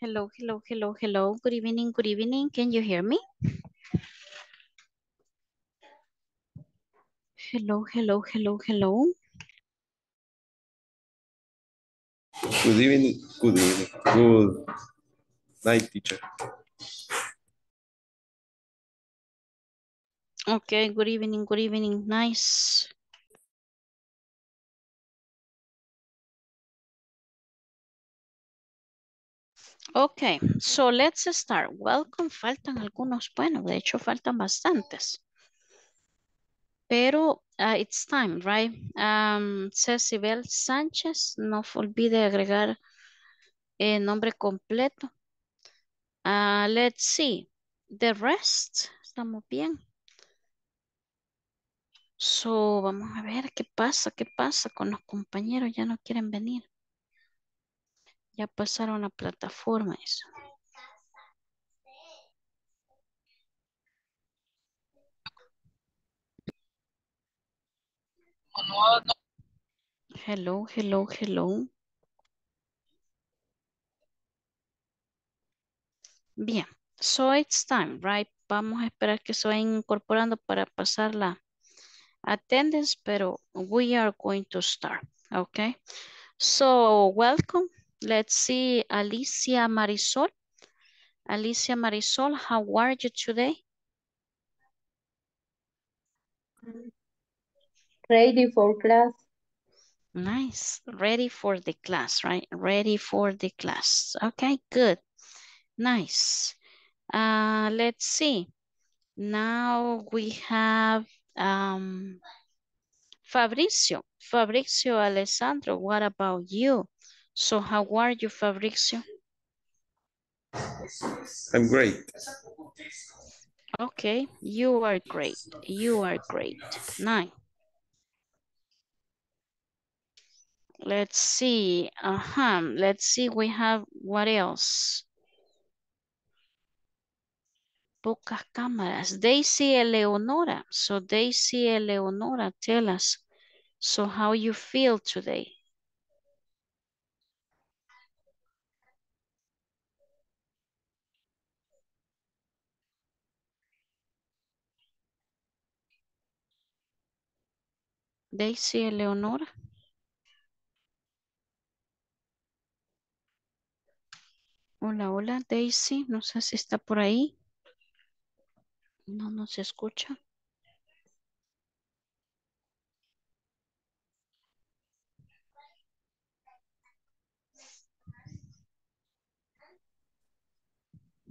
Hello, hello, hello, hello. Good evening, good evening. Can you hear me? Hello, hello, hello, hello. Good evening, good evening. Good night, teacher. Okay, good evening, good evening. Nice. Ok, so let's start. Welcome, faltan algunos, bueno, de hecho faltan bastantes. Pero ah, it's time, right? Um, Cecibel Sánchez, no olvide agregar el nombre completo. Ah, let's see. The rest, estamos bien. So, vamos a ver qué pasa, qué pasa con los compañeros, ya no quieren venir ya pasaron a una plataforma eso. Hello, hello, hello. Bien, so it's time, right? Vamos a esperar que se vayan incorporando para pasar la attendance, pero we are going to start, okay? So, welcome. Let's see, Alicia Marisol. Alicia Marisol, how are you today? Ready for class. Nice. Ready for the class, right? Ready for the class. Okay, good. Nice. Uh, let's see. Now we have um, Fabricio. Fabricio Alessandro, what about you? So how are you, Fabricio? I'm great. Okay, you are great. You are great. Nine. Let's see. Uh -huh. Let's see. We have what else? Pocas cámaras. Daisy Eleonora. So Daisy Eleonora, tell us. So how you feel today? Daisy Eleonora. Hola, hola, Daisy. No sé si está por ahí. No nos escucha.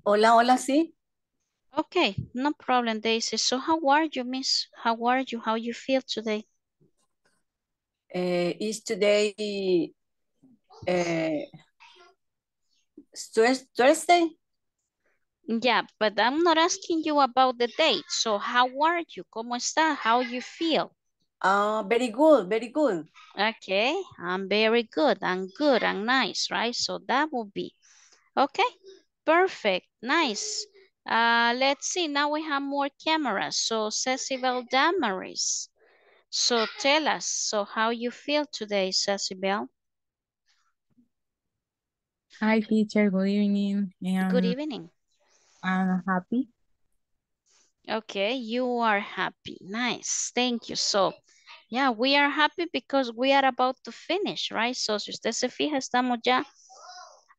Hola, hola, sí. Okay, no problem, Daisy. So how are you, miss? How are you? How you feel today? Uh, is today uh, Thursday? Yeah, but I'm not asking you about the date. So how are you? ¿Cómo está? How you feel? Uh, very good, very good. Okay, I'm very good. I'm good, I'm nice, right? So that would be, okay, perfect, nice. Uh, let's see, now we have more cameras. So Ceci Damaris. So tell us, so how you feel today, Sasibel? Hi, teacher. Good evening. Um, Good evening. I'm happy. Okay, you are happy. Nice. Thank you. So, yeah, we are happy because we are about to finish, right? So, si usted se fija, estamos ya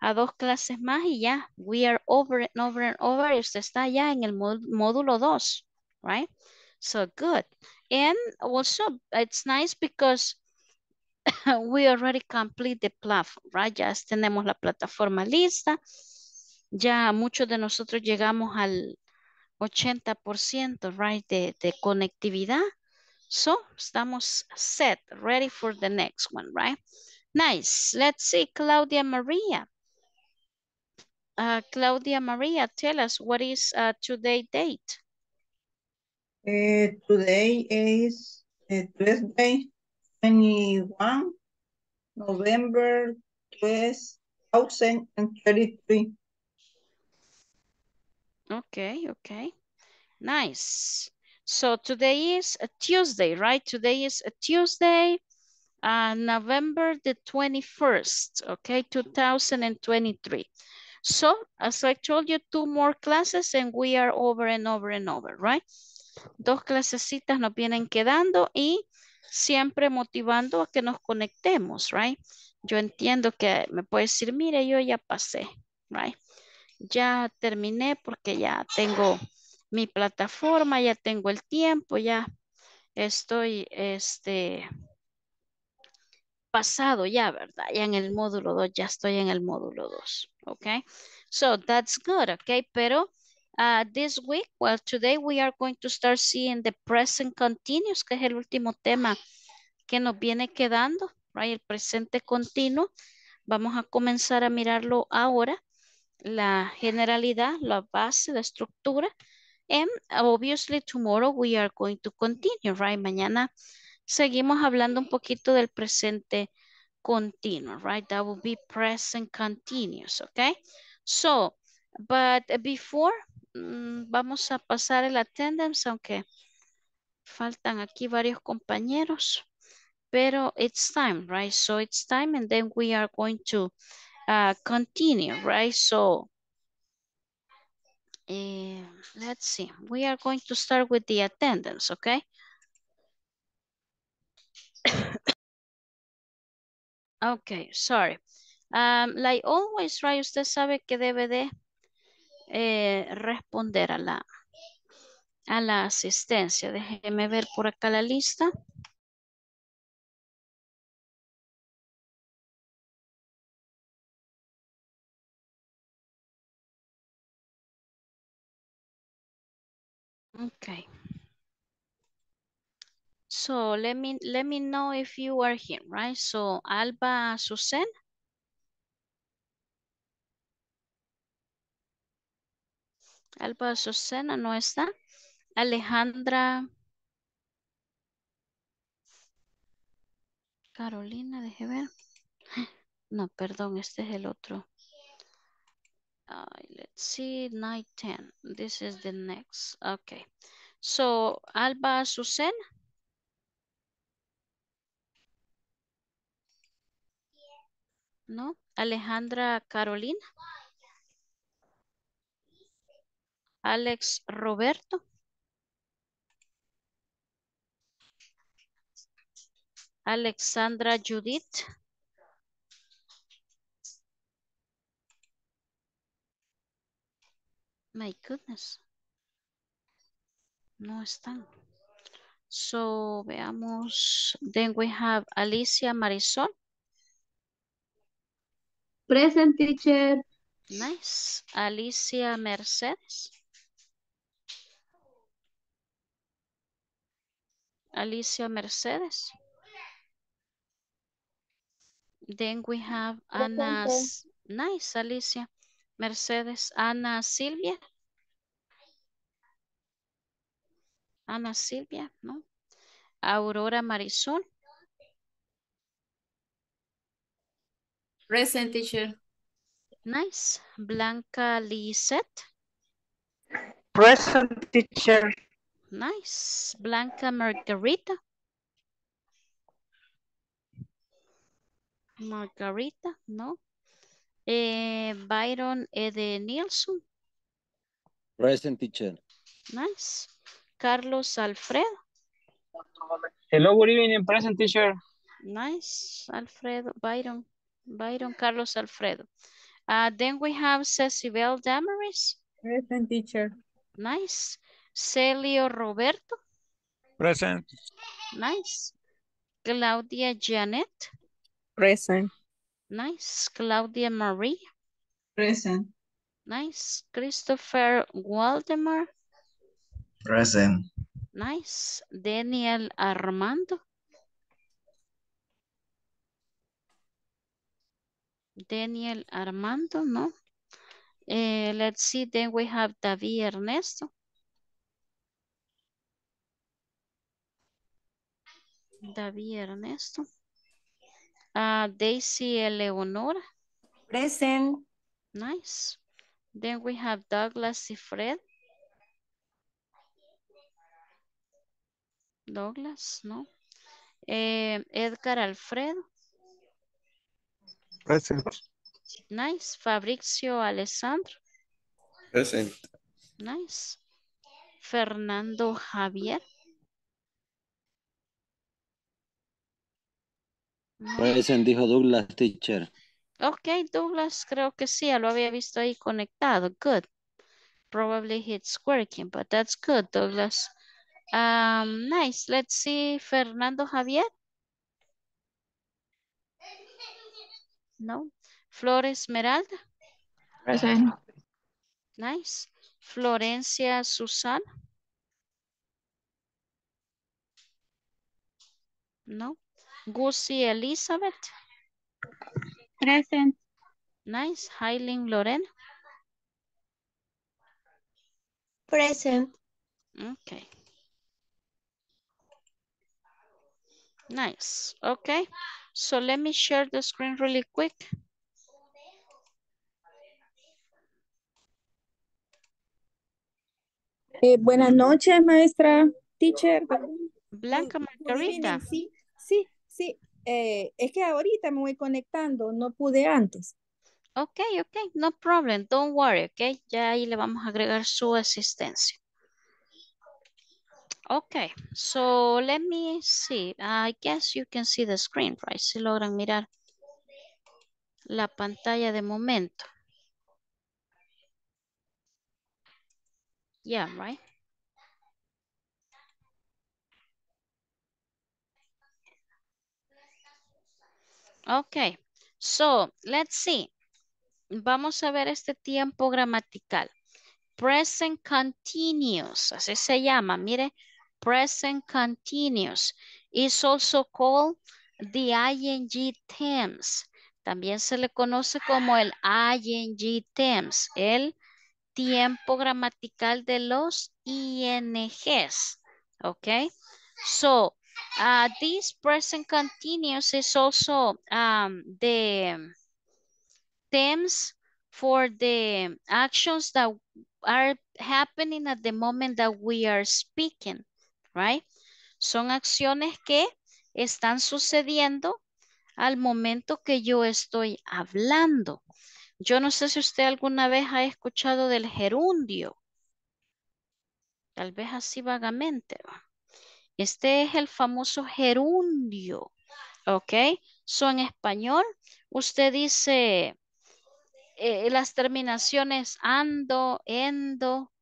a dos clases más y ya, we are over and over and over. Y usted está ya en el módulo dos, right? So, good. And also it's nice because we already complete the platform, right? Ya tenemos la plataforma lista. Ya muchos de nosotros llegamos al 80%, right, de, de conectividad. So, estamos set, ready for the next one, right? Nice. Let's see, Claudia Maria. Uh, Claudia Maria, tell us what is uh, today date? Uh, today is uh, eh, Tuesday, 21 November 2033. Okay, okay. Nice. So today is a Tuesday, right? Today is a Tuesday, uh, November the 21st, okay, 2023. So as I told you, two more classes and we are over and over and over, right? Dos clasecitas nos vienen quedando y siempre motivando a que nos conectemos, right? Yo entiendo que me puede decir, mire, yo ya pasé, right? Ya terminé porque ya tengo mi plataforma, ya tengo el tiempo, ya estoy, este, pasado ya, ¿verdad? Ya en el módulo 2, ya estoy en el módulo 2, ¿ok? So, that's good, ¿ok? Pero Uh, this week, well, today we are going to start seeing the present continuous, que es el último tema que nos viene quedando, right? el presente continuo. Vamos a comenzar a mirarlo ahora, la generalidad, la base, la estructura. And obviously tomorrow we are going to continue, right? Mañana seguimos hablando un poquito del presente continuo, right? That will be present continuous, okay? So, but before Mm, vamos a pasar el attendance, aunque faltan aquí varios compañeros. Pero it's time, right? So it's time and then we are going to uh, continue, right? So eh, let's see. We are going to start with the attendance, okay? okay, sorry. Um, like always, right, usted sabe que debe de eh, responder a la, a la asistencia. Déjeme ver por acá la lista. Okay. So let me let me know if you are here, right? So Alba Susan. Alba Susena no está. Alejandra. Carolina, deje ver. No, perdón, este es el otro. let's see, night 10 This is the next. Okay. So, Alba Susena, No, Alejandra Carolina. Alex Roberto. Alexandra Judith. My goodness. No están. So, veamos. Then we have Alicia Marisol. Present teacher. Nice. Alicia Mercedes. Alicia Mercedes. Then we have Ana. Nice, Alicia. Mercedes, Ana Silvia. Ana Silvia, ¿no? Aurora Marisol. Present teacher. Nice. Blanca Lisette. Present teacher. Nice. Blanca Margarita. Margarita, no. Eh, Byron Ede Nielsen. Present teacher. Nice. Carlos Alfredo. Hello, good evening, present teacher. Nice. Alfredo, Byron. Byron Carlos Alfredo. Uh, then we have Cecibel Damaris. Present teacher. Nice. Celio Roberto. Present. Nice. Claudia Janet. Present. Nice. Claudia Marie. Present. Nice. Christopher Waldemar. Present. Nice. Daniel Armando. Daniel Armando, no. Uh, let's see, then we have David Ernesto. David Ernesto. Daisy Eleonora. Present. Nice. Then we have Douglas y Fred. Douglas, no. Eh, Edgar Alfredo. Present. Nice. Fabricio Alessandro. Present. Nice. Fernando Javier. Present dijo Douglas, teacher. Ok, Douglas, creo que sí, lo había visto ahí conectado. Good. Probably it's working, but that's good, Douglas. Um, nice. Let's see, Fernando Javier. No. Flores Esmeralda. Present. Nice. Florencia Susana. No. Gussie Elizabeth. Present. Nice. Hailing Loren. Present. Okay. Nice. Okay. So let me share the screen really quick. Eh, buenas noches, maestra, teacher. Blanca Margarita. Sí, eh, es que ahorita me voy conectando, no pude antes. Ok, ok, no problem, don't worry, ok. Ya ahí le vamos a agregar su asistencia. Ok, so let me see. I guess you can see the screen, right? Si logran mirar la pantalla de momento. Yeah, right? Ok, so let's see. Vamos a ver este tiempo gramatical. Present continuous, así se llama, mire, present continuous. Is also called the ing tense. También se le conoce como el ing tense, el tiempo gramatical de los INGs. Ok, so Ah, this present continuous is also um, the themes for the actions that are happening at the moment that we are speaking, right? Son acciones que están sucediendo al momento que yo estoy hablando. Yo no sé si usted alguna vez ha escuchado del gerundio. Tal vez así vagamente. Este es el famoso gerundio, ¿ok? So, en español, usted dice eh, las terminaciones ando, endo,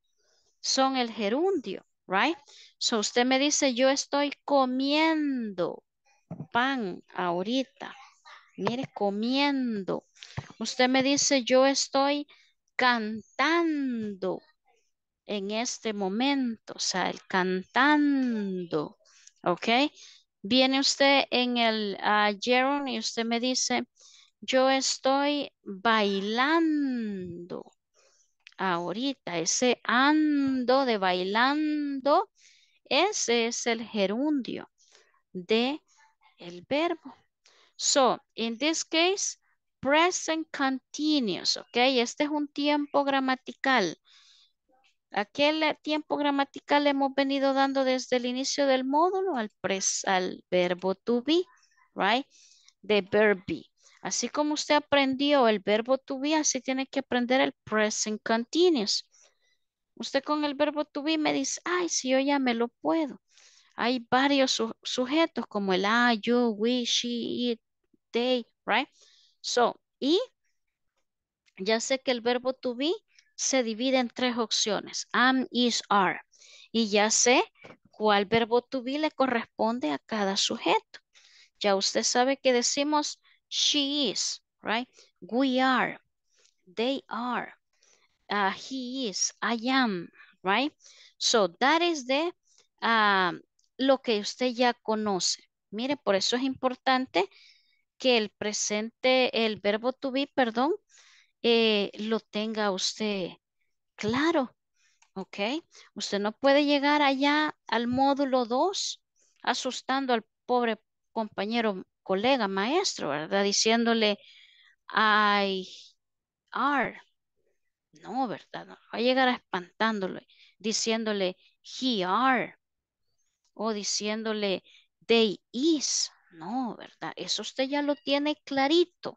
son el gerundio, right? So, usted me dice, yo estoy comiendo pan ahorita. Mire, comiendo. Usted me dice, yo estoy cantando en este momento, o sea, el cantando, ¿ok? Viene usted en el ayer ah, y usted me dice, yo estoy bailando ahorita, ese ando de bailando, ese es el gerundio de el verbo. So, in this case, present continuous, ok, este es un tiempo gramatical Aquel tiempo gramatical le hemos venido dando desde el inicio del módulo al, al verbo to be, right? The verb be. Así como usted aprendió el verbo to be, así tiene que aprender el present continuous. Usted con el verbo to be me dice, ay, si yo ya me lo puedo. Hay varios sujetos como el I, you, we, she, it, they, right? So, y ya sé que el verbo to be se divide en tres opciones, am, is, are. Y ya sé cuál verbo to be le corresponde a cada sujeto. Ya usted sabe que decimos she is, right? We are, they are, uh, he is, I am, right? So that is the, um, lo que usted ya conoce. Mire, por eso es importante que el presente, el verbo to be, perdón, eh, lo tenga usted claro. ¿Ok? Usted no puede llegar allá al módulo 2 asustando al pobre compañero, colega, maestro, ¿verdad? Diciéndole, I are. No, ¿verdad? va a llegar espantándolo, diciéndole, he are. O diciéndole, they is. No, ¿verdad? Eso usted ya lo tiene clarito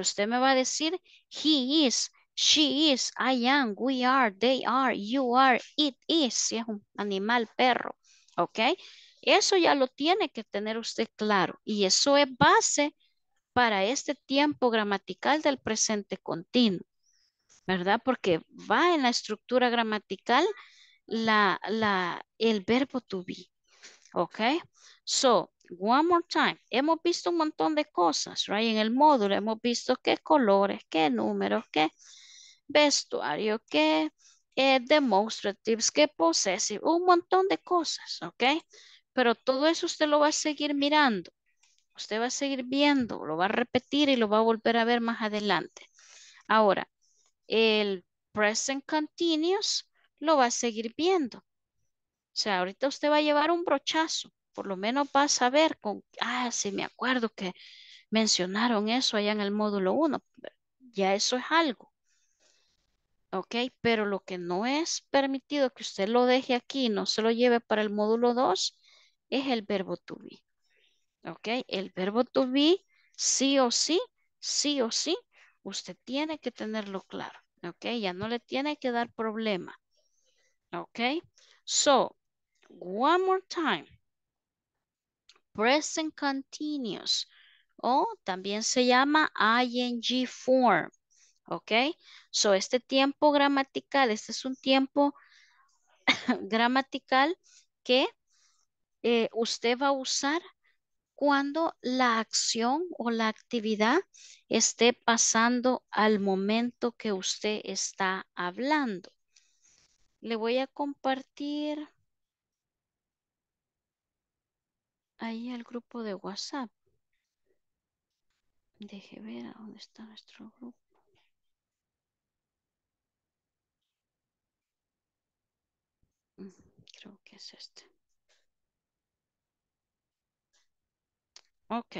usted me va a decir, he is, she is, I am, we are, they are, you are, it is, si es un animal, perro, ¿ok? Eso ya lo tiene que tener usted claro y eso es base para este tiempo gramatical del presente continuo, ¿verdad? Porque va en la estructura gramatical la, la, el verbo to be, ¿ok? So, One more time. Hemos visto un montón de cosas, right? En el módulo hemos visto qué colores, qué números, qué vestuario, qué eh, demonstratives, qué posesivos. un montón de cosas, ¿ok? Pero todo eso usted lo va a seguir mirando. Usted va a seguir viendo, lo va a repetir y lo va a volver a ver más adelante. Ahora, el present continuous lo va a seguir viendo. O sea, ahorita usted va a llevar un brochazo por lo menos vas a ver con, ah, sí, me acuerdo que mencionaron eso allá en el módulo 1. Ya eso es algo. ¿Ok? Pero lo que no es permitido que usted lo deje aquí y no se lo lleve para el módulo 2 es el verbo to be. ¿Ok? El verbo to be, sí o sí, sí o sí, usted tiene que tenerlo claro. ¿Ok? Ya no le tiene que dar problema. ¿Ok? So, one more time present continuous o también se llama ING form. ¿Ok? So, este tiempo gramatical, este es un tiempo gramatical que eh, usted va a usar cuando la acción o la actividad esté pasando al momento que usted está hablando. Le voy a compartir ahí el grupo de WhatsApp. Deje ver a dónde está nuestro grupo. Mm, creo que es este. Ok.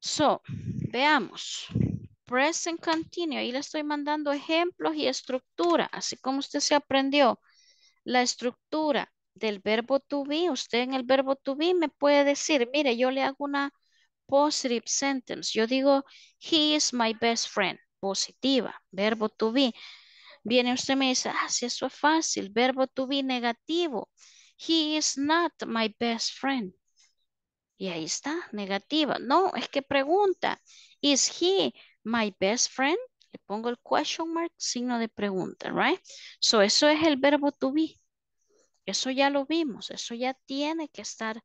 So, veamos. Present continue Ahí le estoy mandando ejemplos y estructura, así como usted se aprendió. La estructura del verbo to be, usted en el verbo to be me puede decir, mire, yo le hago una positive sentence. Yo digo, he is my best friend. Positiva, verbo to be. Viene usted y me dice, ah, si eso es fácil, verbo to be negativo. He is not my best friend. Y ahí está, negativa. No, es que pregunta, is he my best friend? Le pongo el question mark, signo de pregunta, right? So, eso es el verbo to be. Eso ya lo vimos, eso ya tiene que estar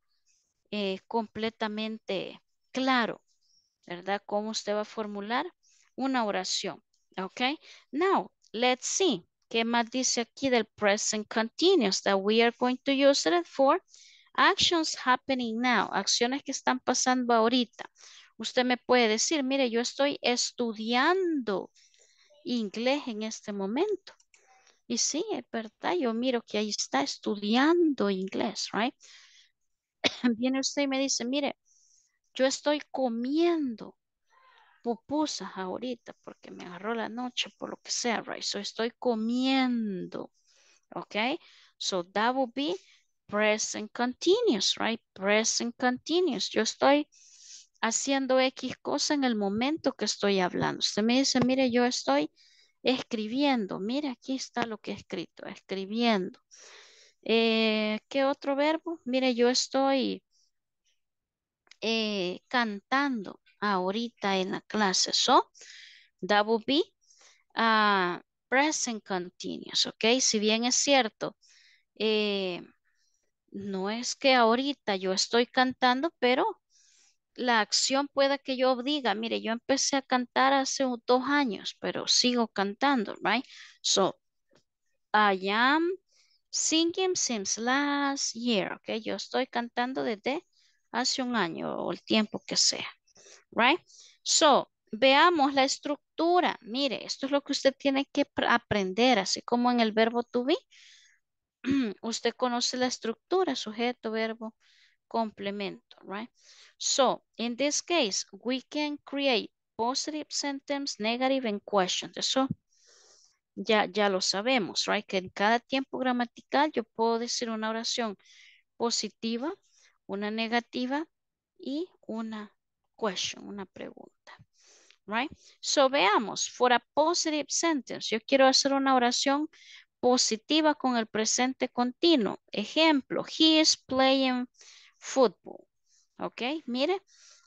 eh, completamente claro, ¿verdad? Cómo usted va a formular una oración, ¿ok? Now, let's see. ¿Qué más dice aquí del present continuous that we are going to use it for? Actions happening now, acciones que están pasando ahorita. Usted me puede decir, mire, yo estoy estudiando inglés en este momento. Y sí, es verdad, yo miro que ahí está estudiando inglés, right? Viene usted y me dice, mire, yo estoy comiendo pupusas ahorita porque me agarró la noche por lo que sea, right? So estoy comiendo, ¿ok? So that would be present continuous, right? Present continuous. Yo estoy haciendo X cosa en el momento que estoy hablando. Usted me dice, mire, yo estoy escribiendo. Mira, aquí está lo que he escrito, escribiendo. Eh, ¿Qué otro verbo? Mire, yo estoy eh, cantando ahorita en la clase. So, that b be uh, present continuous, ¿ok? Si bien es cierto, eh, no es que ahorita yo estoy cantando, pero la acción pueda que yo diga, mire, yo empecé a cantar hace dos años, pero sigo cantando, right? So, I am singing since last year, okay? Yo estoy cantando desde hace un año o el tiempo que sea, right? So, veamos la estructura. Mire, esto es lo que usted tiene que aprender, así como en el verbo to be. usted conoce la estructura, sujeto, verbo, complemento, right? So in this case, we can create positive sentence, negative, and questions. Eso ya, ya lo sabemos, right? Que en cada tiempo gramatical yo puedo decir una oración positiva, una negativa y una question, una pregunta. Right? So veamos, for a positive sentence, yo quiero hacer una oración positiva con el presente continuo. Ejemplo, he is playing football. ¿Ok? Mire,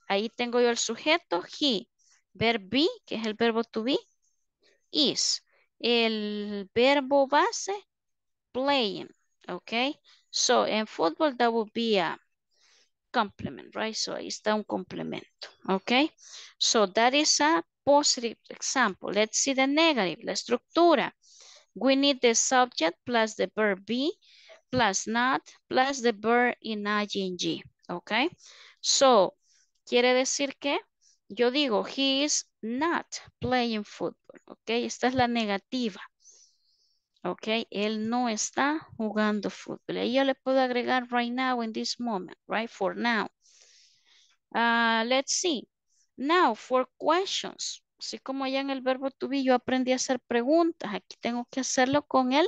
ahí tengo yo el sujeto, he. verb be, que es el verbo to be, is. El verbo base, playing. ¿Ok? So, en fútbol, that would be a complement, right? So, ahí está un complemento. ¿Ok? So, that is a positive example. Let's see the negative, la estructura. We need the subject plus the verb be plus not plus the verb in ing. ¿Ok? So, quiere decir que yo digo, he is not playing football. ¿Ok? Esta es la negativa. ¿Ok? Él no está jugando fútbol. Y yo le puedo agregar right now, in this moment, right? For now. Ah, let's see. Now, for questions. Así como ya en el verbo to be yo aprendí a hacer preguntas. Aquí tengo que hacerlo con el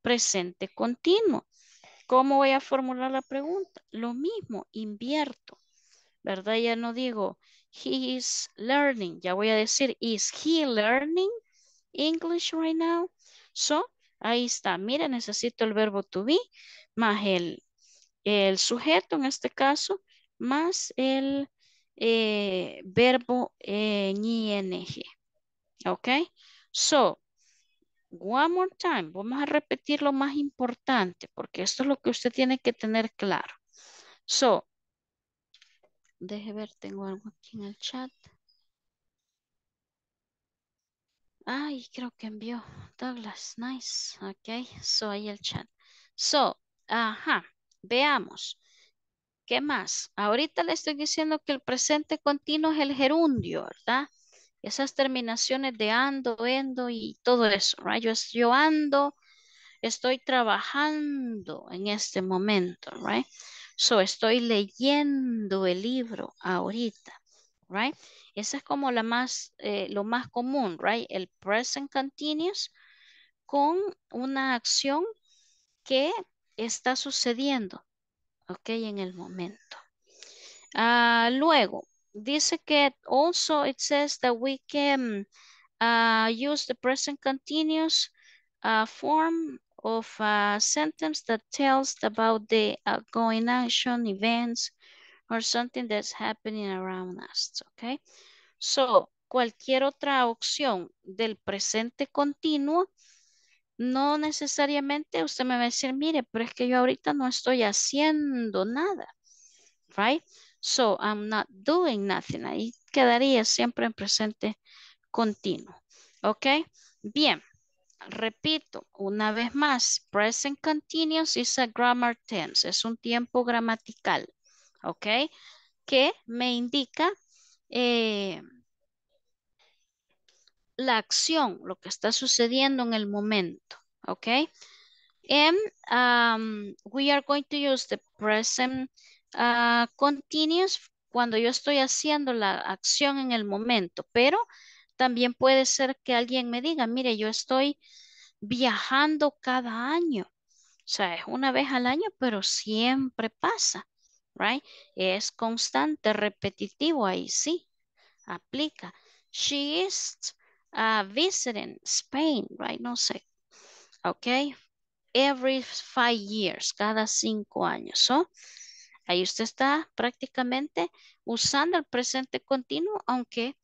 presente continuo. ¿Cómo voy a formular la pregunta? Lo mismo, invierto, ¿verdad? Ya no digo, he is learning, ya voy a decir, is he learning English right now? So, ahí está, mira, necesito el verbo to be, más el, el sujeto en este caso, más el eh, verbo en ing. ¿Ok? So, One more time. Vamos a repetir lo más importante porque esto es lo que usted tiene que tener claro. So, deje ver, tengo algo aquí en el chat. Ay, creo que envió Douglas. Nice. Ok, so ahí el chat. So, ajá, veamos. ¿Qué más? Ahorita le estoy diciendo que el presente continuo es el gerundio, ¿verdad? Esas terminaciones de ando, endo y todo eso, right? Yo, ando, estoy trabajando en este momento, right? So, estoy leyendo el libro ahorita, right? Esa es como la más, eh, lo más común, right? El present continuous con una acción que está sucediendo, ok, en el momento. Ah, luego, dice que also it says that we can uh, use the present continuous uh, form of a uh, sentence that tells about the outgoing action, events, or something that's happening around us, okay? So, cualquier otra opción del presente continuo, no necesariamente usted me va a decir, mire, pero es que yo ahorita no estoy haciendo nada, right? So I'm not doing nothing. Ahí quedaría siempre en presente continuo. ¿Ok? Bien. Repito, una vez más, present continuous is a grammar tense. Es un tiempo gramatical. ¿Ok? Que me indica eh, la acción, lo que está sucediendo en el momento. ¿Ok? And um, we are going to use the present Ah, continuous cuando yo estoy haciendo la acción en el momento, pero también puede ser que alguien me diga, mire, yo estoy viajando cada año. O sea, es una vez al año, pero siempre pasa, right? Es constante, repetitivo, ahí sí, aplica. She is uh, visiting Spain, right? No sé. Ok. Every five years, cada cinco años. o Ahí usted está prácticamente usando el presente continuo, aunque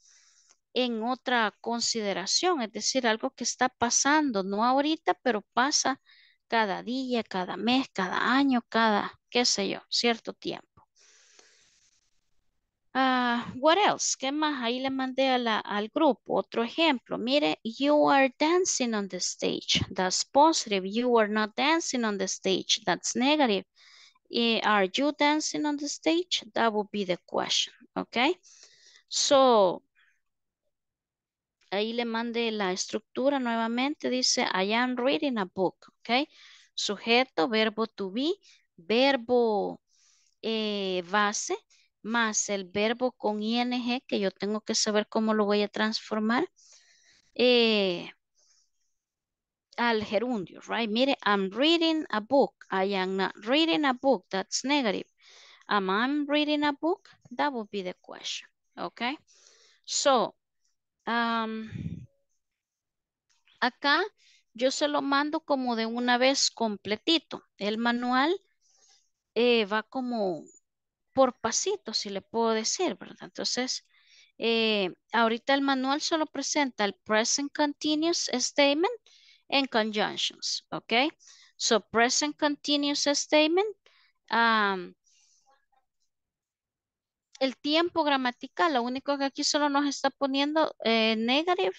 en otra consideración, es decir, algo que está pasando, no ahorita, pero pasa cada día, cada mes, cada año, cada, qué sé yo, cierto tiempo. Ah, what else? ¿Qué más? Ahí le mandé al grupo otro ejemplo. Mire, you are dancing on the stage. That's positive. You are not dancing on the stage. That's negative. Eh, are you dancing on the stage? That would be the question, okay? So, ahí le mandé la estructura nuevamente. Dice, I am reading a book, okay? Sujeto, verbo to be, verbo eh, base, más el verbo con ing, que yo tengo que saber cómo lo voy a transformar. Eh, al gerundio, right? Mire, I'm reading a book. I am not reading a book. That's negative. I'm reading a book? That would be the question, okay? So, um, acá yo se lo mando como de una vez completito. El manual eh, va como por pasitos, si le puedo decir, ¿verdad? Entonces, eh, ahorita el manual solo presenta el present continuous statement en conjunctions, okay? So present continuous statement. Um, el tiempo gramatical, lo único que aquí solo nos está poniendo eh, negative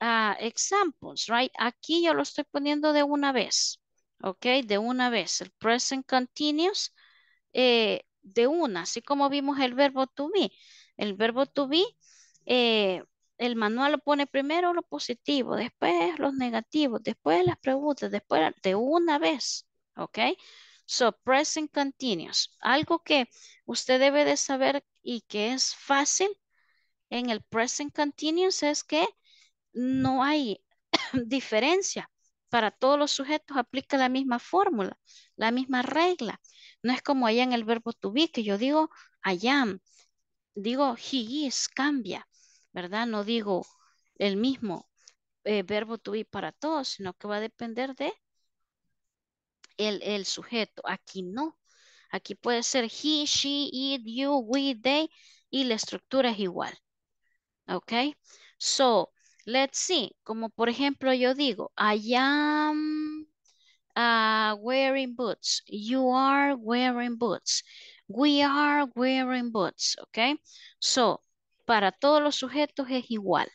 ah, examples, right? Aquí yo lo estoy poniendo de una vez, ok, de una vez. El present continuous eh, de una, así como vimos el verbo to be. El verbo to be eh, el manual lo pone primero lo positivo, después los negativos, después las preguntas, después de una vez, ¿ok? So, present continuous. Algo que usted debe de saber y que es fácil en el present continuous es que no hay diferencia. Para todos los sujetos aplica la misma fórmula, la misma regla. No es como allá en el verbo to be, que yo digo I am, digo he is, cambia. ¿verdad? No digo el mismo eh, verbo to be para todos, sino que va a depender de el, sujeto. Aquí no. Aquí puede ser he, she, it, you, we, they, y la estructura es igual. ¿Ok? So, let's see. Como por ejemplo yo digo, I am uh, wearing boots. You are wearing boots. We are wearing boots. ¿Ok? So, para todos los sujetos es igual.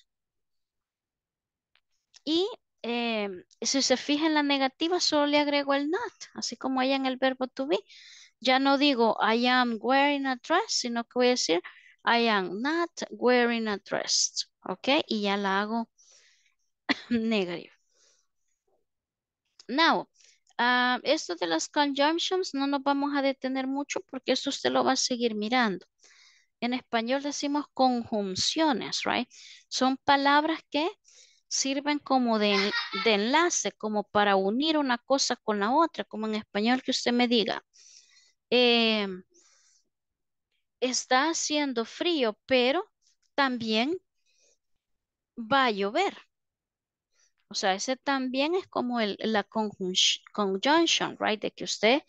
Y em, si se fija en la negativa, solo le agrego el not, así como hay en el verbo to be. Ya no digo I am wearing a dress, sino que voy a decir I am not wearing a dress. ¿Ok? Y ya la hago negative. Now, ah, esto de las conjunctions no nos vamos a detener mucho porque esto usted lo va a seguir mirando. En español decimos conjunciones, right? Son palabras que sirven como de, enlace, como para unir una cosa con la otra, como en español que usted me diga. Eh, está haciendo frío, pero también va a llover. O sea, ese también es como la conjunción, right? De que usted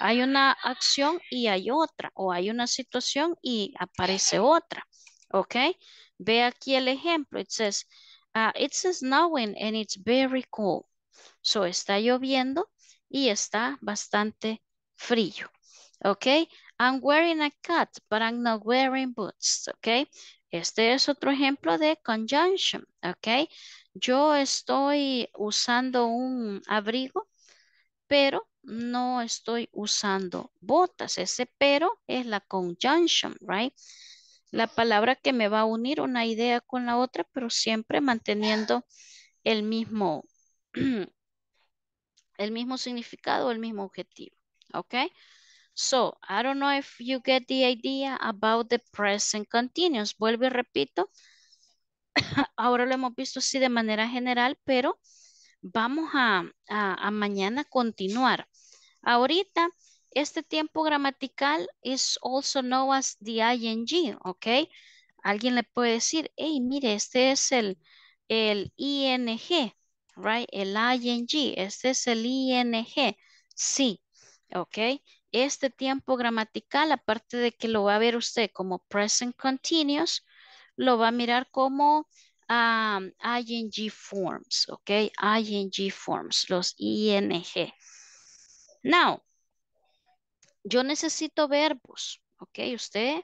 hay una acción y hay otra, o hay una situación y aparece otra, ¿ok? Ve aquí el ejemplo, it says, ah, it's snowing and it's very cold. So, está lloviendo y está bastante frío, ¿ok? I'm wearing a cat, but I'm not wearing boots, ¿ok? Este es otro ejemplo de conjunction, ¿ok? Yo estoy usando un abrigo, pero no estoy usando botas. Ese pero es la conjunction, right? La palabra que me va a unir una idea con la otra, pero siempre manteniendo el mismo, el mismo significado, el mismo objetivo, ¿ok? So, I don't know if you get the idea about the present continuous. Vuelvo y repito. Ahora lo hemos visto así de manera general, pero vamos a, mañana continuar. Ahorita, este tiempo gramatical es also known as the ING, ¿ok? Alguien le puede decir, hey, mire, este es el, el ING, right? El ING, este es el ING. Sí, ¿ok? Este tiempo gramatical, aparte de que lo va a ver usted como present continuous, lo va a mirar como Um, ing forms, okay? ing forms, los ing. Now, yo necesito verbos, ok? Usted,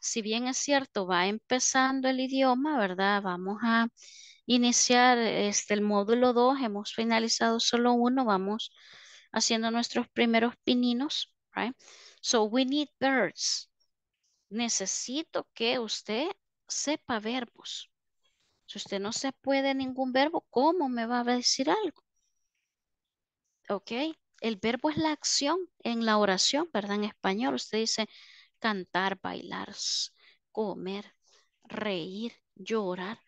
si bien es cierto, va empezando el idioma, ¿verdad? Vamos a iniciar este, el módulo 2, hemos finalizado solo uno, vamos haciendo nuestros primeros pininos, right? So, we need verbs. Necesito que usted sepa verbos, si usted no se puede ningún verbo, ¿cómo me va a decir algo? ¿Ok? El verbo es la acción en la oración, ¿verdad? En español usted dice cantar, bailar, comer, reír, llorar,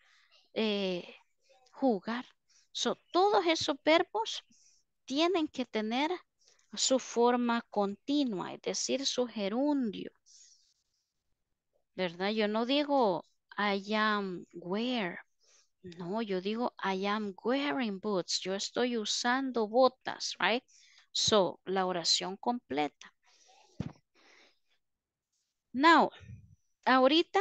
eh, jugar. todos esos verbos tienen que tener su forma continua, es decir, su gerundio. ¿Verdad? Yo no digo I am where, no, yo digo, I am wearing boots. Yo estoy usando botas, right? So, la oración completa. Now, ahorita,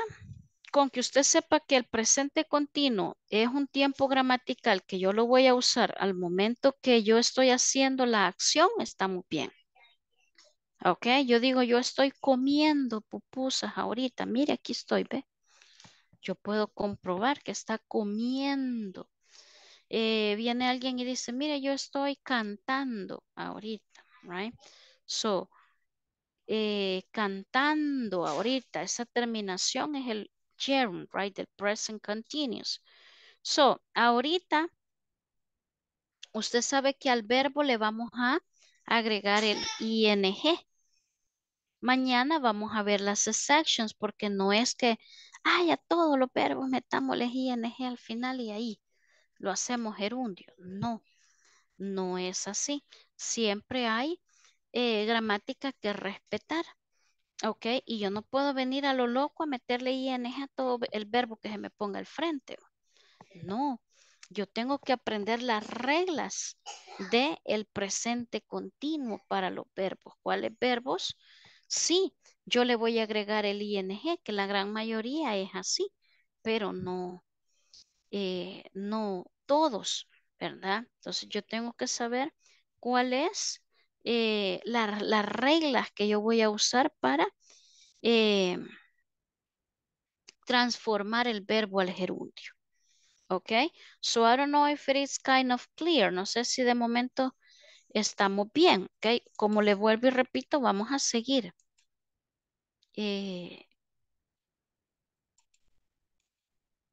con que usted sepa que el presente continuo es un tiempo gramatical que yo lo voy a usar al momento que yo estoy haciendo la acción, está muy bien. Ok, yo digo, yo estoy comiendo pupusas ahorita. Mire, aquí estoy, ve. Yo puedo comprobar que está comiendo. Eh, viene alguien y dice, mire, yo estoy cantando ahorita, right? So, eh, cantando ahorita, esa terminación es el gerund, right? Del present continuous. So, ahorita, usted sabe que al verbo le vamos a agregar el ing. Mañana vamos a ver las sections porque no es que ay, a todos los verbos metámosles ing al final y ahí lo hacemos gerundio. No, no es así. Siempre hay eh, gramática que respetar. ¿Ok? Y yo no puedo venir a lo loco a meterle ing a todo el verbo que se me ponga al frente. No, yo tengo que aprender las reglas del el presente continuo para los verbos. ¿Cuáles verbos? Sí, yo le voy a agregar el ING, que la gran mayoría es así, pero no, eh, no todos, ¿verdad? Entonces yo tengo que saber cuál es eh, las reglas que yo voy a usar para eh, transformar el verbo al gerundio. ¿Ok? So I don't know if it is kind of clear. No sé si de momento estamos bien. ¿Ok? Como le vuelvo y repito, vamos a seguir. Eh,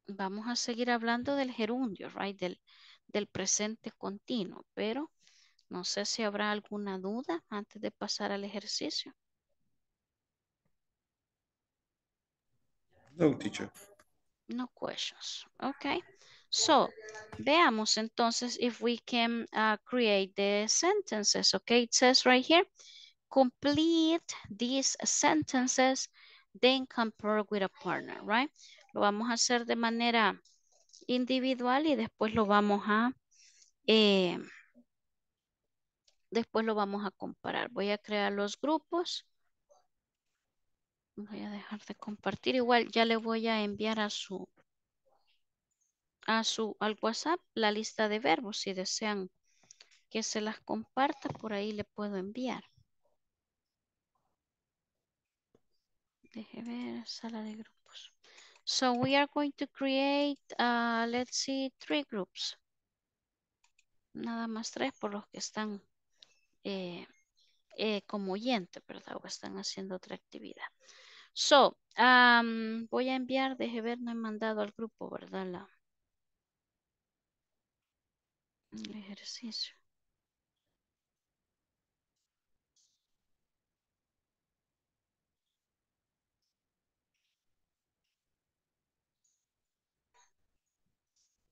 vamos a seguir hablando del gerundio, right? Del, del presente continuo, pero no sé si habrá alguna duda antes de pasar al ejercicio. No, teacher. No questions. Okay. So, veamos entonces if we can uh, create the sentences. Okay, it says right here, Complete these sentences, then compare with a partner, right? Lo vamos a hacer de manera individual y después lo vamos a... Eh, después lo vamos a comparar. Voy a crear los grupos. Voy a dejar de compartir. Igual ya le voy a enviar a su, a su, al WhatsApp la lista de verbos. Si desean que se las comparta, por ahí le puedo enviar. Deje ver, sala de grupos. So we are going to create, uh, let's see, three groups. Nada más tres por los que están eh, eh, como oyente, ¿verdad? O están haciendo otra actividad. So, um, voy a enviar, deje ver, no he mandado al grupo, ¿verdad? La, el ejercicio.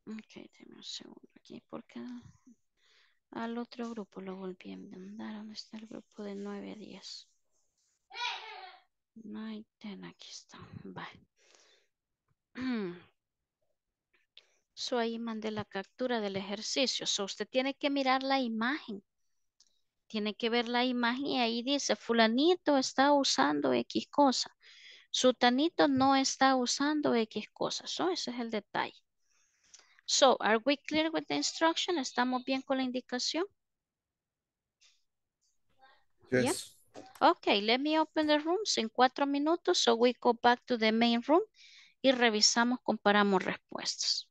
Ok, dame un segundo aquí porque al otro grupo lo volví a mandar. ¿Dónde está el grupo de 9 a 10? 9 aquí está. Vale. So ahí mandé la captura del ejercicio. So usted tiene que mirar la imagen. Tiene que ver la imagen y ahí dice, fulanito está usando X cosa. Sutanito no está usando X cosas. So ese es el detalle. So, are we clear with the instruction? ¿Estamos bien con la indicación? Yes. Okay, let me open the rooms in cuatro minutos. So we go back to the main room y revisamos, comparamos respuestas.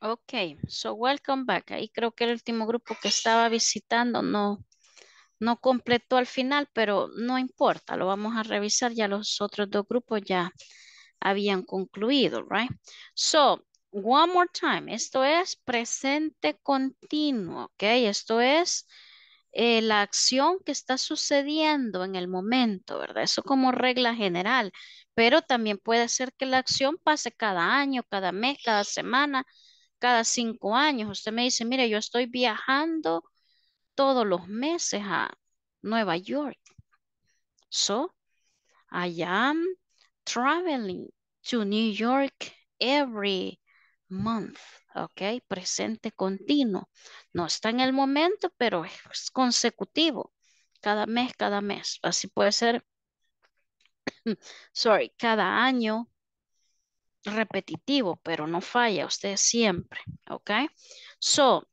Ok, so welcome back. Ahí creo que el último grupo que estaba visitando no, completó al final, pero no importa, lo vamos a revisar. Ya los otros dos grupos ya habían concluido, right? So, one more time. Esto es presente continuo, ok? Esto es eh, la acción que está sucediendo en el momento, ¿verdad? Eso como regla general, pero también puede ser que la acción pase cada año, cada mes, cada semana, cada cinco años. Usted me dice, mire, yo estoy viajando todos los meses a Nueva York. So, I am traveling to New York every month. Ok, presente continuo. No está en el momento, pero es consecutivo. Cada mes, cada mes. Así puede ser, sorry, cada año, repetitivo, pero no falla usted siempre, okay? So,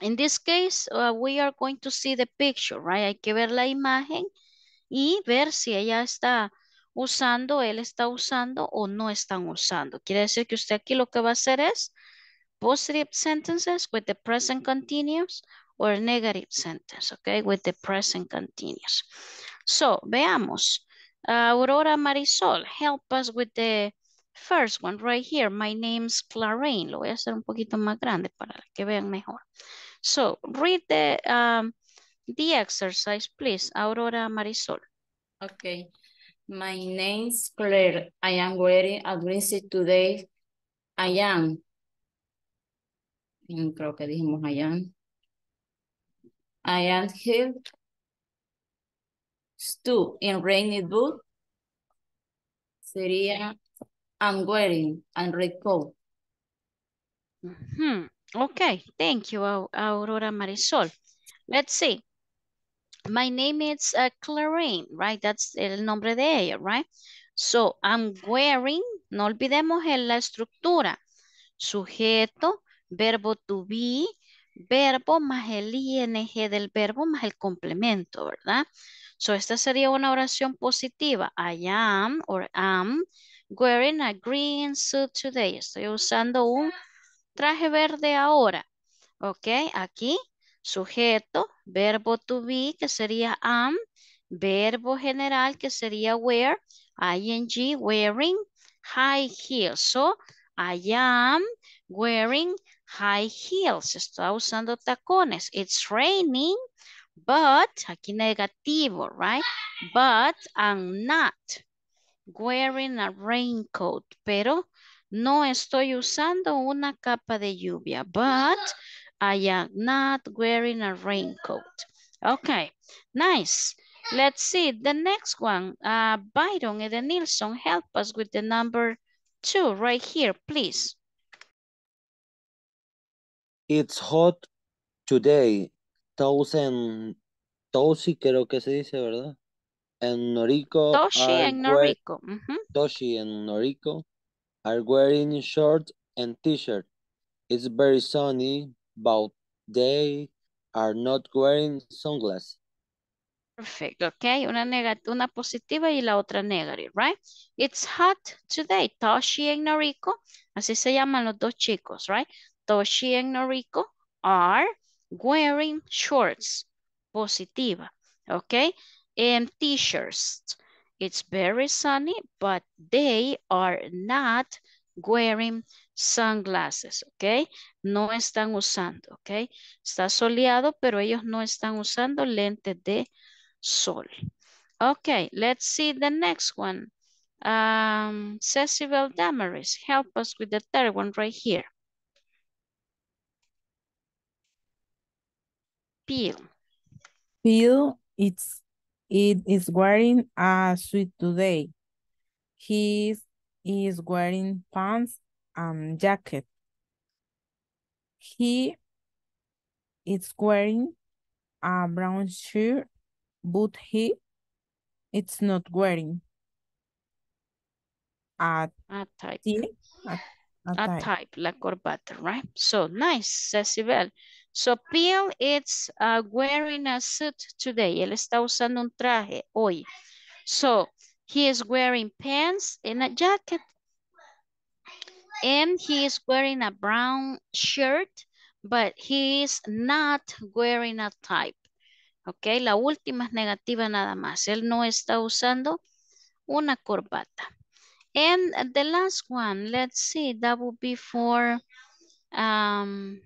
in this case, uh, we are going to see the picture, right? Hay que ver la imagen y ver si ella está usando, él está usando o no están usando. Quiere decir que usted aquí lo que va a hacer es positive sentences with the present continuous or negative sentence, okay, with the present continuous. So, veamos. Aurora Marisol, help us with the First one right here, my name's Clarine. Lo voy a hacer un poquito más grande para que vean mejor. So, read the, um, the exercise, please, Aurora Marisol. Okay. My name's Claire. I am wearing a suit today. I am. Mm, creo que dijimos I am. I am here. Stu in rainy boot. Sería I'm wearing And red coat. Hmm, okay, thank you, Aurora Marisol. Let's see. My name is uh, Clarine, right? That's el nombre de ella, right? So, I'm wearing, no olvidemos la estructura. Sujeto, verbo to be, verbo más el ing del verbo más el complemento, ¿verdad? So, esta sería una oración positiva. I am or am wearing a green suit today. Estoy usando un traje verde ahora. Ok, aquí sujeto, verbo to be que sería am, verbo general que sería wear, ing, wearing, high heels. So, I am wearing high heels. Estoy usando tacones. It's raining, but, aquí negativo, right? But I'm not wearing a raincoat, pero no estoy usando una capa de lluvia, but I am not wearing a raincoat. Okay, nice. Let's see the next one. Uh, Byron and Nilsson, help us with the number two right here, please. It's hot today. Thousand, thousand, creo que se dice, ¿verdad? and Noriko. Toshi and Noriko. Toshi and Noriko are wearing shorts and t-shirt. It's very sunny, but they are not wearing sunglasses. Perfect, okay. Una, una positiva y la otra negative, right? It's hot today. Toshi and Noriko, así se llaman los dos chicos, right? Toshi and Noriko are wearing shorts. Positiva, okay. and t-shirts. It's very sunny, but they are not wearing sunglasses, Okay. No están usando, Okay. Está soleado, pero ellos no están usando lentes de sol. Okay, let's see the next one. Um, Cecibel Damaris, help us with the third one right here. Peel. Peel, it's it is wearing a suit today. He is wearing pants and jacket. He is wearing a brown shirt, but he it's not wearing a, a type. A, a, a type. type, la corbata, right? So nice, Cecibel. So Phil is uh, wearing a suit today. Él está usando un traje hoy. So he is wearing pants and a jacket. And he is wearing a brown shirt, but he is not wearing a tie. Okay, la última es negativa nada más. Él no está usando una corbata. And the last one, let's see, that would be for um,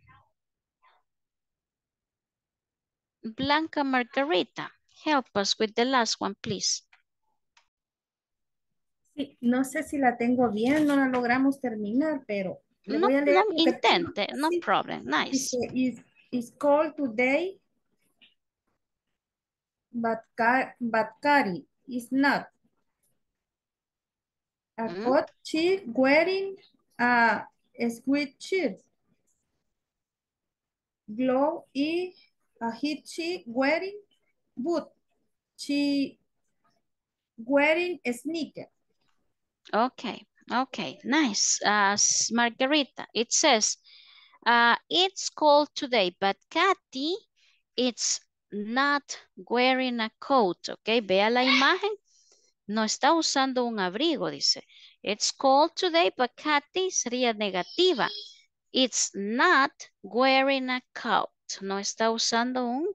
Blanca Margarita, help us with the last one, please. Sí, no sé si la tengo bien, no la logramos terminar, pero... No, no intente, no problem, nice. Is, called today, but, is not. A mm. hot wearing a sweet Glow y he, she wearing boot. She wearing a sneaker. Okay, okay, nice. Ah, Margarita, it says, ah, it's cold today, but Katy, it's not wearing a coat, okay? Vea la imagen. No está usando un abrigo, dice. It's cold today, but Katy sería negativa. It's not wearing a coat. No está usando un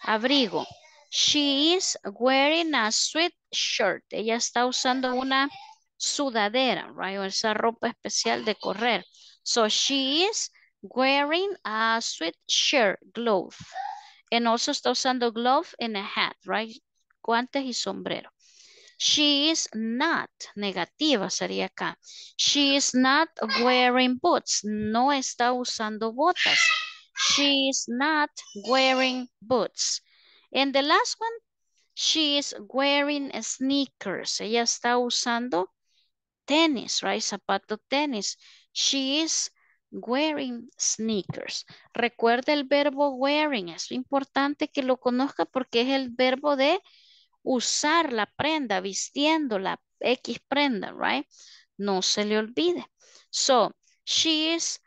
abrigo. She is wearing a sweatshirt. Ella está usando una sudadera, right? O esa ropa especial de correr. So she is wearing a sweatshirt glove. And also está usando glove and a hat, right? Guantes y sombrero. She is not, negativa sería acá. She is not wearing boots. No está usando botas. She is not wearing boots. And the last one, she is wearing sneakers. Ella está usando tenis, right? Zapato tenis. She is wearing sneakers. Recuerda el verbo wearing. Es importante que lo conozca porque es el verbo de usar la prenda, vistiendo la X prenda, right? No se le olvide. So, she is,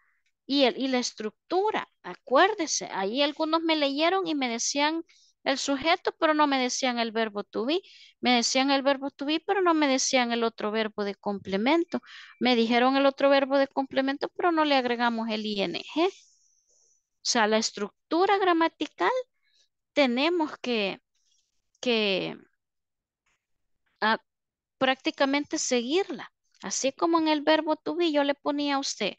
y, y la estructura Acuérdese, ahí algunos me leyeron y me decían el sujeto, pero no me decían el verbo to be. Me decían el verbo to be, pero no me decían el otro verbo de complemento. Me dijeron el otro verbo de complemento, pero no le agregamos el ing. O sea, la estructura gramatical tenemos que, que a, ah, prácticamente seguirla. Así como en el verbo to be yo le ponía a usted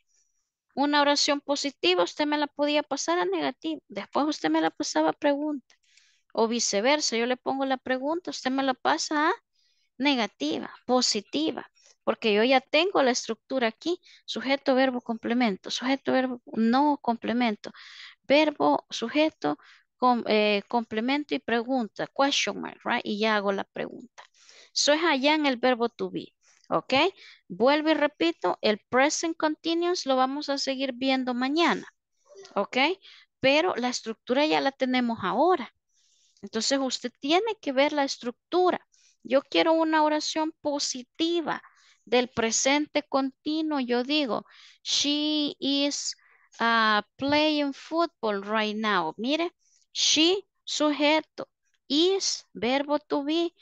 una oración positiva, usted me la podía pasar a negativa. Después usted me la pasaba a pregunta. O viceversa, yo le pongo la pregunta, usted me la pasa a negativa, positiva. Porque yo ya tengo la estructura aquí. Sujeto, verbo, complemento. Sujeto, verbo, no, complemento. Verbo, sujeto, eh, complemento y pregunta. Question mark, right? Y ya hago la pregunta. Eso es allá en el verbo to be. ¿Ok? Vuelvo y repito, el present continuous lo vamos a seguir viendo mañana. ¿Ok? Pero la estructura ya la tenemos ahora. Entonces usted tiene que ver la estructura. Yo quiero una oración positiva del presente continuo. Yo digo, she is ah, playing football right now. Mire, she, sujeto, is, verbo to be,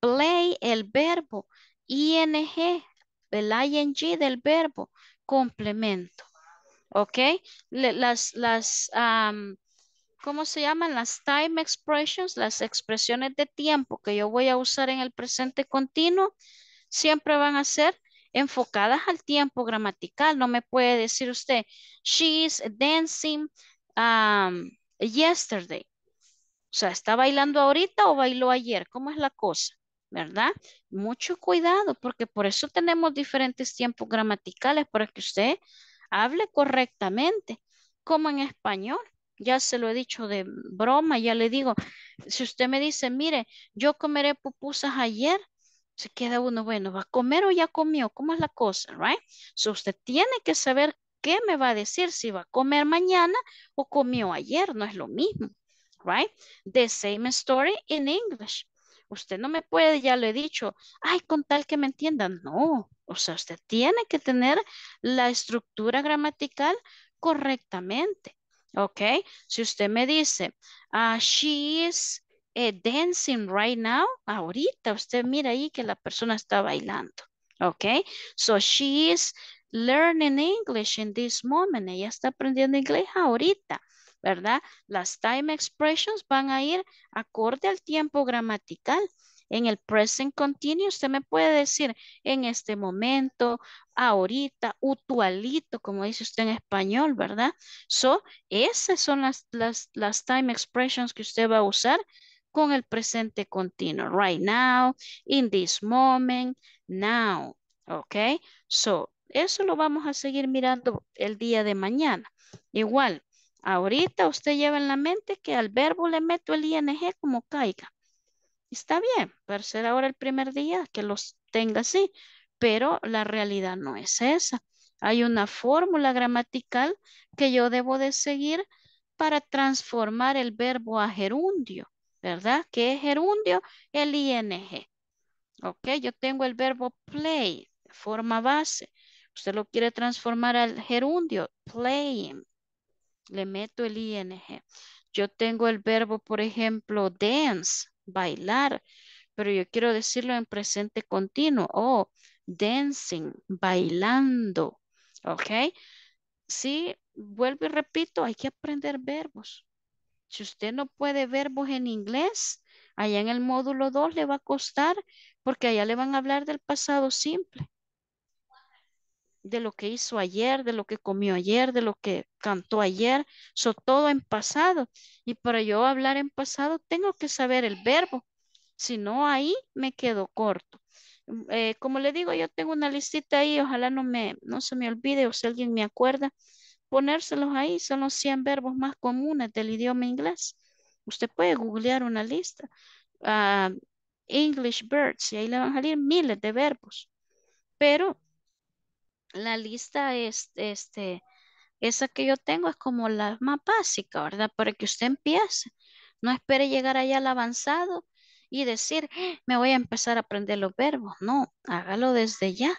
play, el verbo, ING, el ING del verbo, complemento. ¿Ok? Las, las ¿cómo se llaman? Las time expressions, las expresiones de tiempo que yo voy a usar en el presente continuo, siempre van a ser enfocadas al tiempo gramatical. No me puede decir usted, she is dancing yesterday. O sea, ¿está bailando ahorita o bailó ayer? ¿Cómo es la cosa? ¿verdad? Mucho cuidado, porque por eso tenemos diferentes tiempos gramaticales para que usted hable correctamente, como en español. Ya se lo he dicho de broma, ya le digo, si usted me dice, mire, yo comeré pupusas ayer, se queda uno, bueno, ¿va a comer o ya comió? ¿Cómo es la cosa, right? So usted tiene que saber qué me va a decir, si va a comer mañana o comió ayer, no es lo mismo, right? The same story in English. Usted no me puede, ya lo he dicho, ay, con tal que me entienda, No, o sea, usted tiene que tener la estructura gramatical correctamente. ¿Ok? Si usted me dice, ah, she is eh, dancing right now, ahorita usted mira ahí que la persona está bailando. ¿Ok? So she is learning English in this moment. Ella está aprendiendo inglés ahorita. ¿verdad? Las time expressions van a ir acorde al tiempo gramatical. En el present continuous usted me puede decir en este momento, ahorita, utualito, como dice usted en español, ¿verdad? So, esas son las, las time expressions que usted va a usar con el presente continuo. Right now, in this moment, now. ¿Ok? So, eso lo vamos a seguir mirando el día de mañana. Igual, Ahorita usted lleva en la mente que al verbo le meto el ing como caiga. Está bien, a ser ahora el primer día que los tenga así, pero la realidad no es esa. Hay una fórmula gramatical que yo debo de seguir para transformar el verbo a gerundio, ¿verdad? ¿Qué es gerundio? El ing. Ok, yo tengo el verbo play, forma base. Usted lo quiere transformar al gerundio, playing le meto el ing. Yo tengo el verbo, por ejemplo, dance, bailar, pero yo quiero decirlo en presente continuo. o oh, dancing, bailando. ¿Ok? Sí, vuelvo y repito, hay que aprender verbos. Si usted no puede verbos en inglés, allá en el módulo 2 le va a costar porque allá le van a hablar del pasado simple de lo que hizo ayer, de lo que comió ayer, de lo que cantó ayer, son todo en pasado. Y para yo hablar en pasado tengo que saber el verbo, si no ahí me quedo corto. Mm, eh, como le digo, yo tengo una listita ahí, ojalá no, me, no se me olvide o si alguien me acuerda, ponérselos ahí, son los 100 verbos más comunes del idioma inglés. Usted puede googlear una lista, ah, English birds, y ahí le van a salir miles de verbos, pero la lista es, este, esa que yo tengo es como la más básica, ¿verdad? Para que usted empiece. No espere llegar allá al avanzado y decir, ah, me voy a empezar a aprender los verbos. No, hágalo desde ya,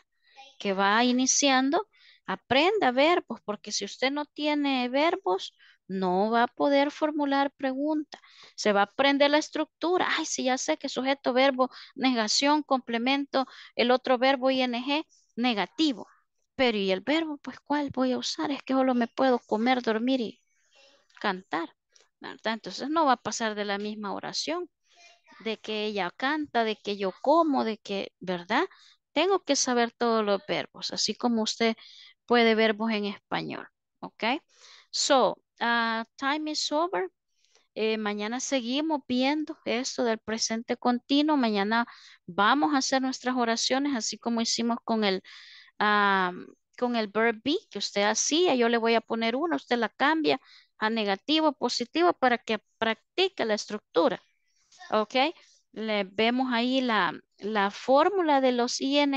que va iniciando, aprenda verbos, porque si usted no tiene verbos, no va a poder formular pregunta. Se va a aprender la estructura. Ay, si ya sé que sujeto, verbo, negación, complemento, el otro verbo ing, negativo. Pero ¿y el verbo? Pues ¿cuál voy a usar? Es que solo me puedo comer, dormir y cantar, ¿verdad? Entonces no va a pasar de la misma oración, de que ella canta, de que yo como, de que, ¿verdad? Tengo que saber todos los verbos, así como usted puede verbos en español, ¿ok? So, ah, time is over. Eh, mañana seguimos viendo esto del presente continuo. Mañana vamos a hacer nuestras oraciones, así como hicimos con el Ah, con el verb be que usted hacía. Yo le voy a poner uno, usted la cambia a negativo, positivo para que practique la estructura. ¿Ok? Le vemos ahí la, la fórmula de los ing.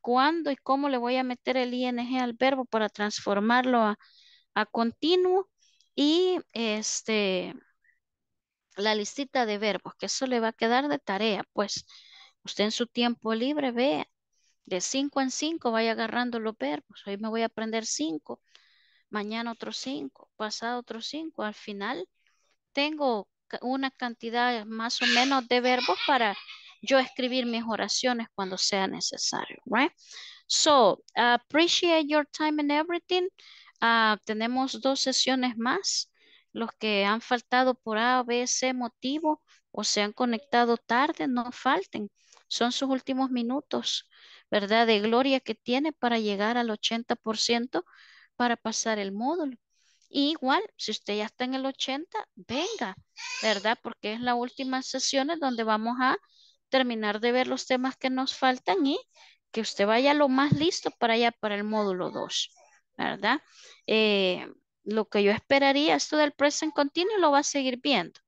¿Cuándo y cómo le voy a meter el ing al verbo para transformarlo a, a continuo? Y este la listita de verbos, que eso le va a quedar de tarea, pues usted en su tiempo libre ve de cinco en cinco vaya agarrando los verbos. Hoy me voy a aprender cinco, mañana otros cinco, pasado otros cinco. Al final tengo una cantidad más o menos de verbos para yo escribir mis oraciones cuando sea necesario, right? So, appreciate your time and everything. Ah, tenemos dos sesiones más. Los que han faltado por A, B, C motivo o se han conectado tarde, no falten son sus últimos minutos, ¿verdad? De gloria que tiene para llegar al 80% para pasar el módulo. igual, si usted ya está en el 80, venga, ¿verdad? Porque es la última sesión donde vamos a terminar de ver los temas que nos faltan y que usted vaya lo más listo para allá, para el módulo 2, ¿verdad? Eh, lo que yo esperaría, esto del present continuo lo va a seguir viendo,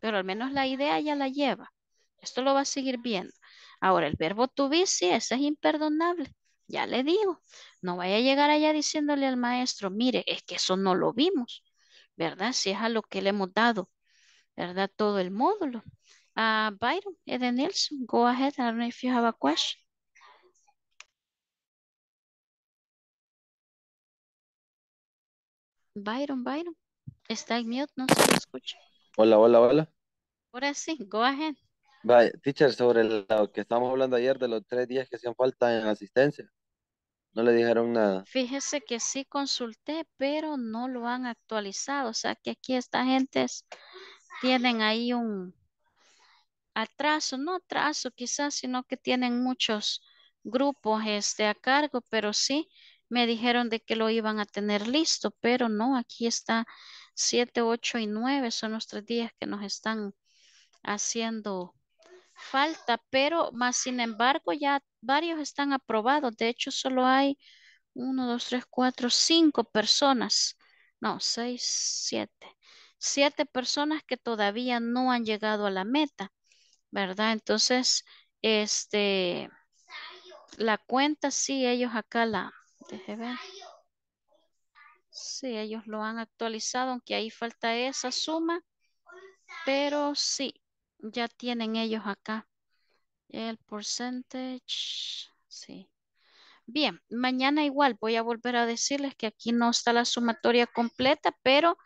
pero al menos la idea ya la lleva. Esto lo va a seguir viendo. Ahora, el verbo to be, sí, es imperdonable. Ya le digo, no vaya a llegar allá diciéndole al maestro, mire, es que eso no lo vimos, ¿verdad? Si es a lo que le hemos dado, ¿verdad? Todo el módulo. Ah, Byron, Eden Nelson, go ahead. I don't know if you have a question. Byron, Byron, está en mute, no se escucha. Hola, hola, hola. Ahora sí, go ahead. Vaya, teacher, sobre lo que estábamos hablando ayer de los tres días que hacían falta en asistencia. No le dijeron nada. Fíjese que sí consulté, pero no lo han actualizado. O sea que aquí esta gente tienen ahí un atraso, no atraso quizás, sino que tienen muchos grupos este, a cargo, pero sí me dijeron de que lo iban a tener listo, pero no, aquí está 7, 8 y 9, son los tres días que nos están haciendo falta, pero más sin embargo ya varios están aprobados. De hecho, solo hay Uno, dos, tres, cuatro, cinco personas. No, seis, siete Siete personas que todavía no han llegado a la meta, ¿verdad? Entonces, este, la cuenta, sí, ellos acá la, deje ver. Sí, ellos lo han actualizado, aunque ahí falta esa suma, pero sí, ya tienen ellos acá el porcentaje, Sí. Bien, mañana igual voy a volver a decirles que aquí no está la sumatoria completa, pero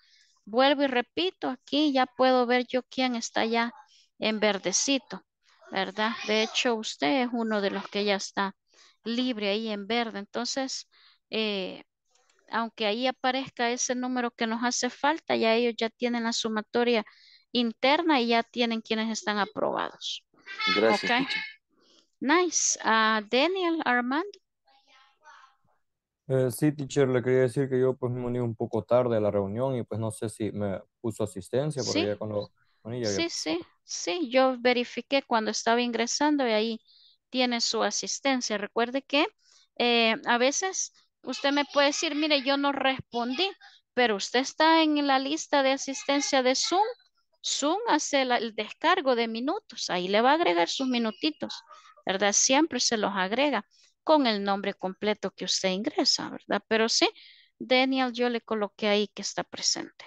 vuelvo y repito, aquí ya puedo ver yo quién está ya en verdecito, ¿verdad? De hecho, usted es uno de los que ya está libre ahí en verde. Entonces, eh, aunque ahí aparezca ese número que nos hace falta, ya ellos ya tienen la sumatoria interna y ya tienen quienes están aprobados. Gracias. Nice. Uh, Daniel, Armando. Eh, sí, teacher, le quería decir que yo pues me uní un poco tarde a la reunión y pues no sé si me puso asistencia porque ¿Sí? sí, sí, yo verifiqué cuando estaba ingresando y ahí tiene su asistencia. Recuerde que eh, a veces usted me puede decir, mire, yo no respondí, pero usted está en la lista de asistencia de Zoom Zoom hace el descargo de minutos, ahí le va a agregar sus minutitos, ¿verdad? Siempre se los agrega con el nombre completo que usted ingresa, ¿verdad? Pero sí, Daniel, yo le coloqué ahí que está presente.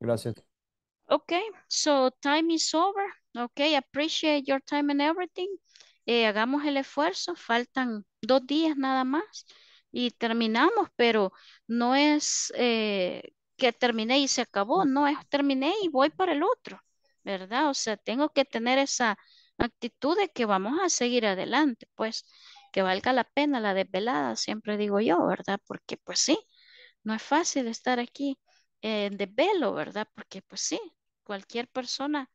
Gracias. Ok, so time is over. Ok, appreciate your time and everything. Eh, hagamos el esfuerzo, faltan dos días nada más y terminamos, pero no es eh, terminé y se acabó, no es terminé y voy para el otro, ¿verdad? O sea, tengo que tener esa actitud de que vamos a seguir adelante, pues que valga la pena la desvelada, siempre digo yo, ¿verdad? Porque pues sí, no es fácil estar aquí en velo desvelo, ¿verdad? Porque pues sí, cualquier persona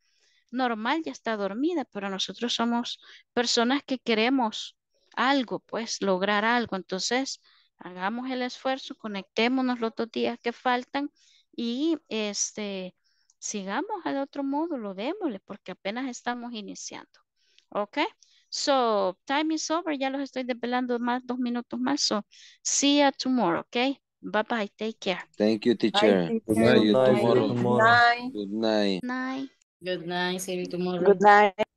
normal ya está dormida, pero nosotros somos personas que queremos algo, pues lograr algo, entonces Hagamos el esfuerzo, conectémonos los dos días que faltan y este, sigamos al otro módulo, démosle, porque apenas estamos iniciando. ¿Ok? So, time is over. Ya los estoy desvelando más, dos minutos más. So, see you tomorrow, ¿ok? Bye-bye. Take care. Thank you, teacher. Good night. Good night. Good night. Good night. Good night. See you tomorrow. Good night.